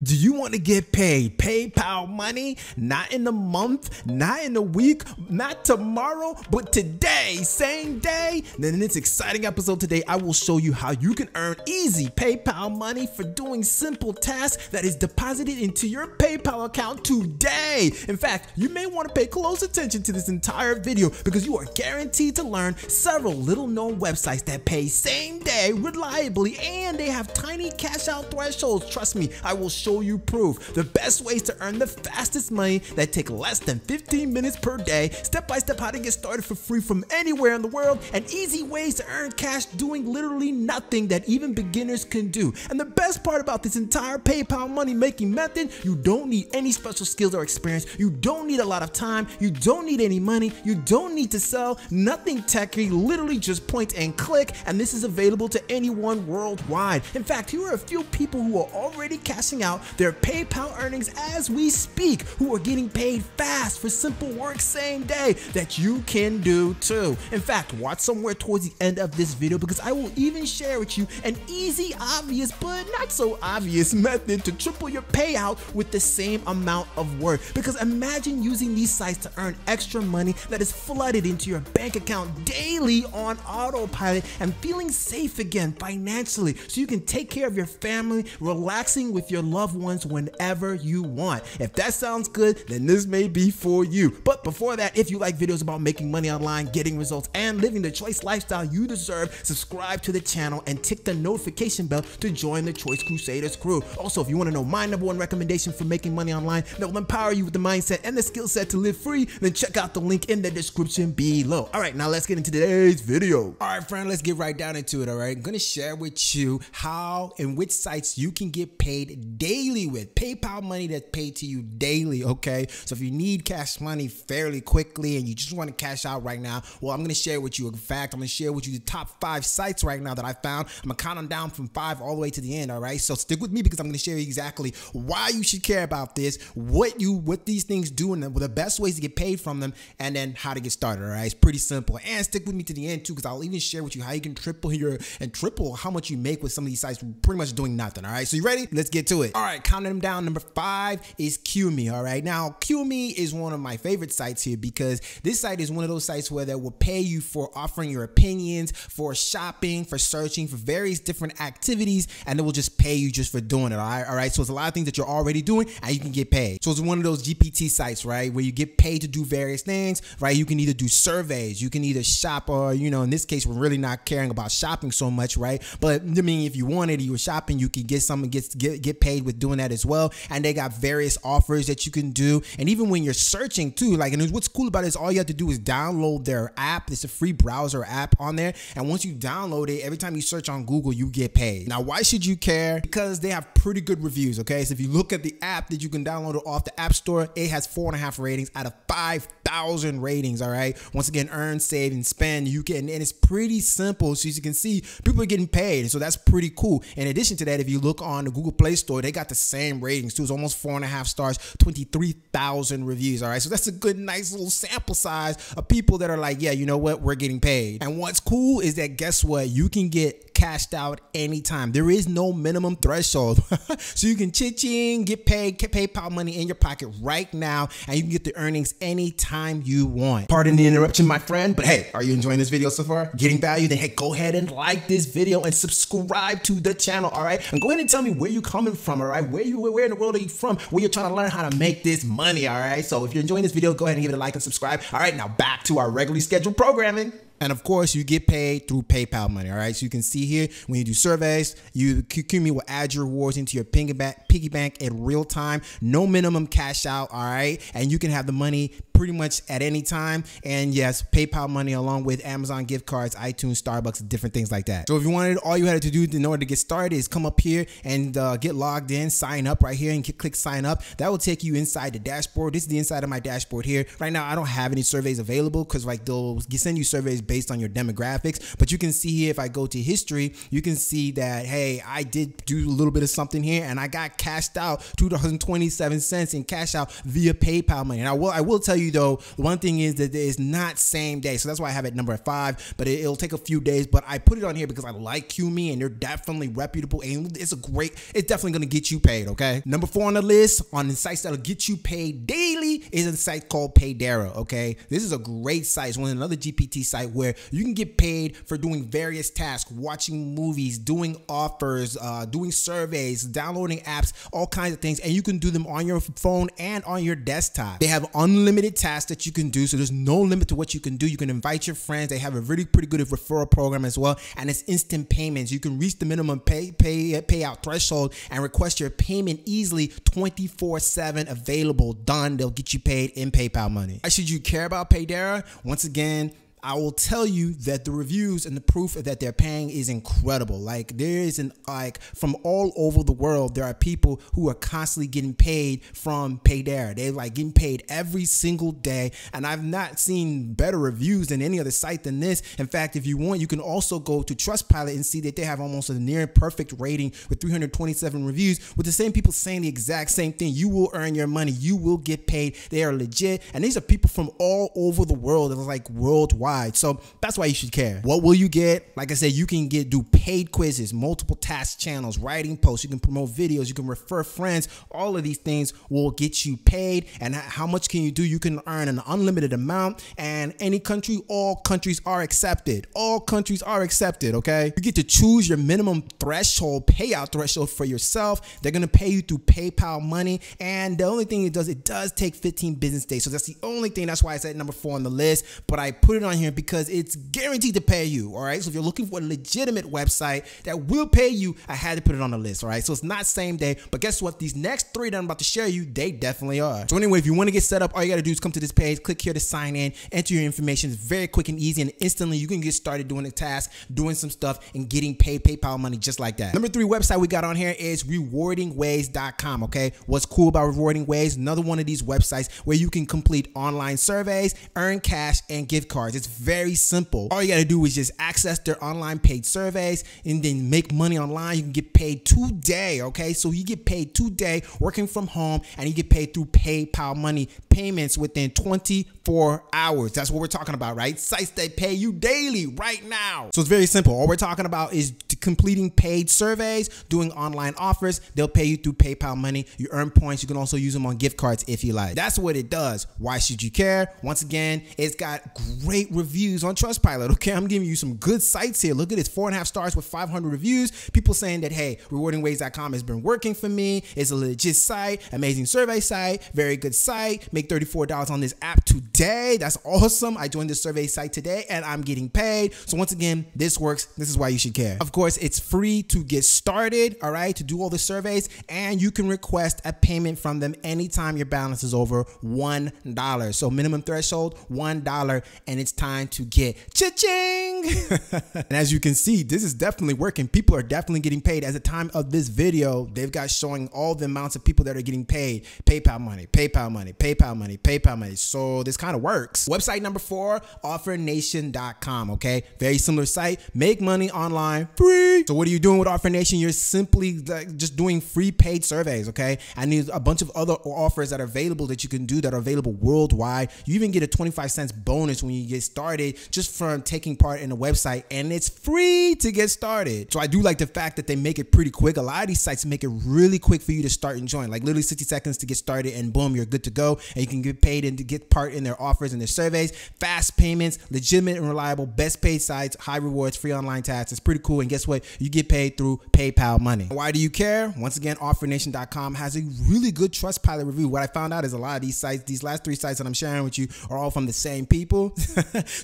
Do you want to get paid PayPal money? Not in a month, not in a week, not tomorrow, but today, same day? Then in this exciting episode today, I will show you how you can earn easy PayPal money for doing simple tasks that is deposited into your PayPal account today. In fact, you may want to pay close attention to this entire video because you are guaranteed to learn several little known websites that pay same day reliably and they have tiny cash out thresholds. Trust me, I will show show you proof. The best ways to earn the fastest money that take less than 15 minutes per day, step by step how to get started for free from anywhere in the world, and easy ways to earn cash doing literally nothing that even beginners can do. And the best part about this entire PayPal money making method, you don't need any special skills or experience. You don't need a lot of time. You don't need any money. You don't need to sell. Nothing techy, literally just point and click. And this is available to anyone worldwide. In fact, here are a few people who are already cashing out out their PayPal earnings as we speak who are getting paid fast for simple work same day that you can do too. In fact, watch somewhere towards the end of this video because I will even share with you an easy, obvious, but not so obvious method to triple your payout with the same amount of work. Because imagine using these sites to earn extra money that is flooded into your bank account daily on autopilot and feeling safe again financially so you can take care of your family, relaxing with your loved loved ones whenever you want. If that sounds good, then this may be for you. But before that, if you like videos about making money online, getting results, and living the choice lifestyle you deserve, subscribe to the channel and tick the notification bell to join the Choice Crusaders crew. Also, if you want to know my number one recommendation for making money online that will empower you with the mindset and the skill set to live free, then check out the link in the description below. All right, now let's get into today's video. All right, friend, let's get right down into it, all right? I'm going to share with you how and which sites you can get paid daily daily with. PayPal money that's paid to you daily, okay? So if you need cash money fairly quickly and you just want to cash out right now, well, I'm going to share with you. In fact, I'm going to share with you the top five sites right now that I found. I'm going to count them down from five all the way to the end, all right? So stick with me because I'm going to share exactly why you should care about this, what you what these things do, and the best ways to get paid from them, and then how to get started, all right? It's pretty simple. And stick with me to the end too because I'll even share with you how you can triple your and triple how much you make with some of these sites pretty much doing nothing, all right? So you ready? Let's get to it. All right right, counting them down. Number five is QMe. All right, now QMe is one of my favorite sites here because this site is one of those sites where they will pay you for offering your opinions, for shopping, for searching, for various different activities, and they will just pay you just for doing it. All right, all right. So it's a lot of things that you're already doing, and you can get paid. So it's one of those GPT sites, right, where you get paid to do various things, right? You can either do surveys, you can either shop, or you know, in this case, we're really not caring about shopping so much, right? But I mean, if you wanted, you were shopping, you could get something, get get get paid with doing that as well. And they got various offers that you can do. And even when you're searching too, like, and what's cool about it is all you have to do is download their app. It's a free browser app on there. And once you download it, every time you search on Google, you get paid. Now, why should you care? Because they have pretty good reviews, okay? So if you look at the app that you can download it off the App Store, it has four and a half ratings out of 5,000 ratings, all right? Once again, earn, save, and spend. You can, and it's pretty simple. So as you can see, people are getting paid. So that's pretty cool. In addition to that, if you look on the Google Play Store, they got the same ratings too. It's almost four and a half stars, 23,000 reviews. All right. So that's a good, nice little sample size of people that are like, yeah, you know what? We're getting paid. And what's cool is that guess what? You can get cashed out anytime. There is no minimum threshold. so you can chit-ching, get paid, get PayPal money in your pocket right now, and you can get the earnings anytime you want. Pardon the interruption, my friend, but hey, are you enjoying this video so far? Getting value? Then hey, go ahead and like this video and subscribe to the channel, all right? And go ahead and tell me where you're coming from, all right? right? Where you where in the world are you from? Where you're trying to learn how to make this money, all right? So if you're enjoying this video, go ahead and give it a like and subscribe. All right, now back to our regularly scheduled programming. And of course, you get paid through PayPal money. All right. So you can see here when you do surveys, you QQMe will add your rewards into your piggy bank, piggy bank in real time. No minimum cash out. All right. And you can have the money pretty much at any time. And yes, PayPal money along with Amazon gift cards, iTunes, Starbucks, different things like that. So if you wanted, all you had to do in order to get started is come up here and uh, get logged in, sign up right here and click sign up. That will take you inside the dashboard. This is the inside of my dashboard here. Right now, I don't have any surveys available because like they'll send you surveys based on your demographics. But you can see here, if I go to history, you can see that, hey, I did do a little bit of something here and I got cashed out $2.27 in cash out via PayPal money. And I will, I will tell you you though, the one thing is that it's not same day, so that's why I have it number five. But it, will take a few days. But I put it on here because I like QMe and they're definitely reputable and it's a great. It's definitely gonna get you paid. Okay. Number four on the list on the sites that'll get you paid daily is a site called Paydera. Okay. This is a great site. It's one another GPT site where you can get paid for doing various tasks, watching movies, doing offers, uh, doing surveys, downloading apps, all kinds of things, and you can do them on your phone and on your desktop. They have unlimited tasks that you can do. So there's no limit to what you can do. You can invite your friends. They have a really pretty good referral program as well. And it's instant payments. You can reach the minimum pay, pay payout threshold and request your payment easily 24 7 available. Done. They'll get you paid in PayPal money. Why should you care about Paydera? Once again, I will tell you that the reviews and the proof that they're paying is incredible. Like there is an like from all over the world, there are people who are constantly getting paid from Paydera. They're like getting paid every single day, and I've not seen better reviews than any other site than this. In fact, if you want, you can also go to Trustpilot and see that they have almost a near perfect rating with 327 reviews, with the same people saying the exact same thing. You will earn your money. You will get paid. They are legit, and these are people from all over the world. like worldwide so that's why you should care. What will you get? Like I said, you can get do paid quizzes, multiple task channels, writing posts. You can promote videos. You can refer friends. All of these things will get you paid. And how much can you do? You can earn an unlimited amount. And any country, all countries are accepted. All countries are accepted. Okay. You get to choose your minimum threshold, payout threshold for yourself. They're gonna pay you through PayPal money. And the only thing it does, it does take 15 business days. So that's the only thing. That's why it's at number four on the list. But I put it on here because it's guaranteed to pay you. All right. So if you're looking for a legitimate website that will pay you, I had to put it on the list. All right. So it's not same day, but guess what? These next three that I'm about to share you, they definitely are. So anyway, if you want to get set up, all you got to do is come to this page, click here to sign in, enter your information. It's very quick and easy and instantly you can get started doing the task, doing some stuff and getting paid PayPal money just like that. Number three website we got on here is rewardingways.com. Okay. What's cool about rewarding ways? Another one of these websites where you can complete online surveys, earn cash and gift cards. It's very simple. All you gotta do is just access their online paid surveys and then make money online. You can get paid today, okay? So you get paid today working from home and you get paid through PayPal money payments within 24 hours. That's what we're talking about, right? Sites that pay you daily right now. So it's very simple. All we're talking about is completing paid surveys, doing online offers. They'll pay you through PayPal money. You earn points. You can also use them on gift cards if you like. That's what it does. Why should you care? Once again, it's got great reviews on Trustpilot. Okay, I'm giving you some good sites here. Look at this, four and a half stars with 500 reviews. People saying that hey, rewardingways.com has been working for me. It's a legit site, amazing survey site, very good site. Make $34 on this app today. That's awesome. I joined this survey site today, and I'm getting paid. So once again, this works. This is why you should care. Of course, it's free to get started. All right, to do all the surveys, and you can request a payment from them anytime your balance is over one dollar. So minimum threshold one dollar, and it's time time to get cha-ching. and as you can see, this is definitely working. People are definitely getting paid. At the time of this video, they've got showing all the amounts of people that are getting paid. PayPal money, PayPal money, PayPal money, PayPal money. So this kind of works. Website number four, offernation.com, okay? Very similar site. Make money online free. So what are you doing with Offer Nation? You're simply like just doing free paid surveys, okay? And there's a bunch of other offers that are available that you can do that are available worldwide. You even get a 25 cents bonus when you get started started just from taking part in a website and it's free to get started. So I do like the fact that they make it pretty quick. A lot of these sites make it really quick for you to start and join, like literally 60 seconds to get started and boom, you're good to go. And you can get paid and get part in their offers and their surveys, fast payments, legitimate and reliable, best paid sites, high rewards, free online tasks. It's pretty cool. And guess what? You get paid through PayPal money. Why do you care? Once again, offernation.com has a really good trust pilot review. What I found out is a lot of these sites, these last three sites that I'm sharing with you are all from the same people.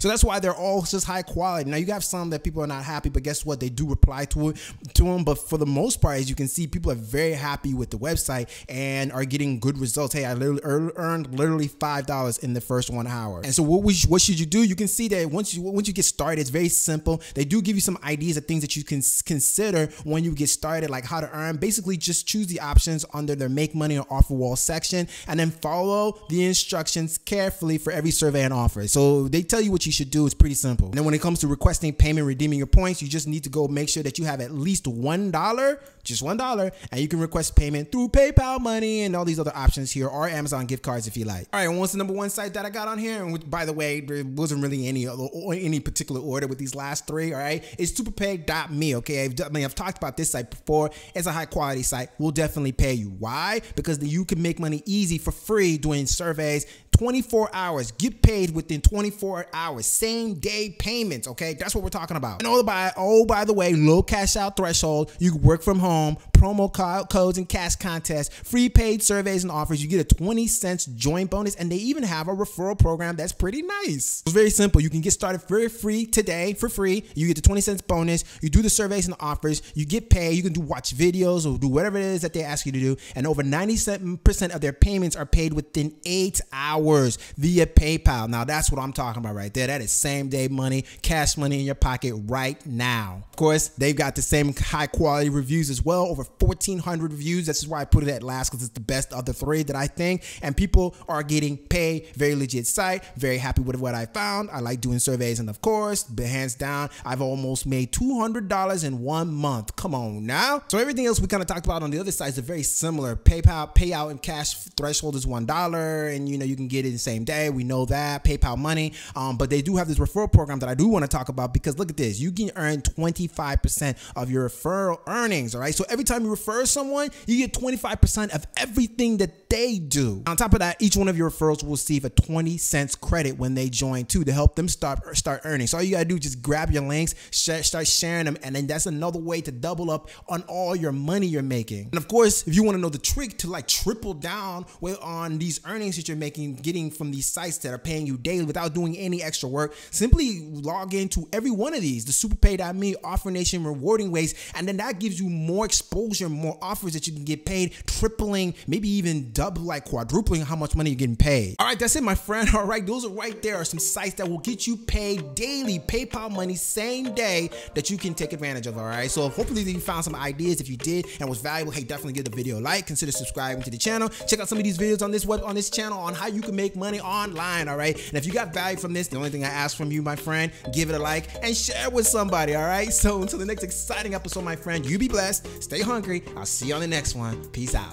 So that's why they're all just high quality. Now you have some that people are not happy, but guess what? They do reply to it to them. But for the most part, as you can see, people are very happy with the website and are getting good results. Hey, I literally earned literally five dollars in the first one hour. And so what was, what should you do? You can see that once you once you get started, it's very simple. They do give you some ideas of things that you can consider when you get started, like how to earn. Basically, just choose the options under their make money or offer wall section, and then follow the instructions carefully for every survey and offer. So they tell you what you should do. is pretty simple. And then when it comes to requesting payment, redeeming your points, you just need to go make sure that you have at least $1, just $1, and you can request payment through PayPal money and all these other options here or Amazon gift cards if you like. All right, and what's the number one site that I got on here? And which, by the way, there wasn't really any uh, other, any particular order with these last three, all right? It's superpay.me, okay? I've, I mean, I've talked about this site before. It's a high quality site. We'll definitely pay you. Why? Because you can make money easy for free doing surveys, 24 hours. Get paid within 24 hours. Same day payments, okay? That's what we're talking about. And oh, by, oh, by the way, low cash out threshold. You work from home, promo codes and cash contests, free paid surveys and offers. You get a 20 cents join bonus, and they even have a referral program that's pretty nice. It's very simple. You can get started very free today for free. You get the 20 cents bonus. You do the surveys and offers. You get paid. You can do watch videos or do whatever it is that they ask you to do. And over 97% of their payments are paid within eight hours via PayPal. Now, that's what I'm talking about right there. That is same day money, cash money in your pocket right now. Of course, they've got the same high quality reviews as well. Over 1,400 reviews. This is why I put it at last because it's the best of the three that I think. And people are getting paid. Very legit site. Very happy with what I found. I like doing surveys. And of course, but hands down, I've almost made $200 in one month. Come on now. So everything else we kind of talked about on the other side is very similar. PayPal payout and cash threshold is $1. And you know, you can get it the same day. We know that. PayPal money. Um, but they do have this referral program that I do want to talk about because look at this. You can earn 25% of your referral earnings. All right. So every time time you refer someone, you get 25% of everything that they do. On top of that, each one of your referrals will receive a 20 cents credit when they join too to help them start start earning. So all you gotta do is just grab your links, start sharing them, and then that's another way to double up on all your money you're making. And of course, if you wanna know the trick to like triple down with, on these earnings that you're making, getting from these sites that are paying you daily without doing any extra work, simply log into every one of these, the SuperPay.me, Offer Nation, Rewarding Ways, and then that gives you more exposure exposure, more offers that you can get paid, tripling, maybe even double, like quadrupling how much money you're getting paid. All right, that's it, my friend. All right, those are right there are some sites that will get you paid daily, PayPal money, same day that you can take advantage of. All right, so hopefully you found some ideas. If you did and was valuable, hey, definitely give the video a like, consider subscribing to the channel, check out some of these videos on this web on this channel on how you can make money online. All right, and if you got value from this, the only thing I ask from you, my friend, give it a like and share with somebody. All right, so until the next exciting episode, my friend, you be blessed, stay home hungry. I'll see you on the next one. Peace out.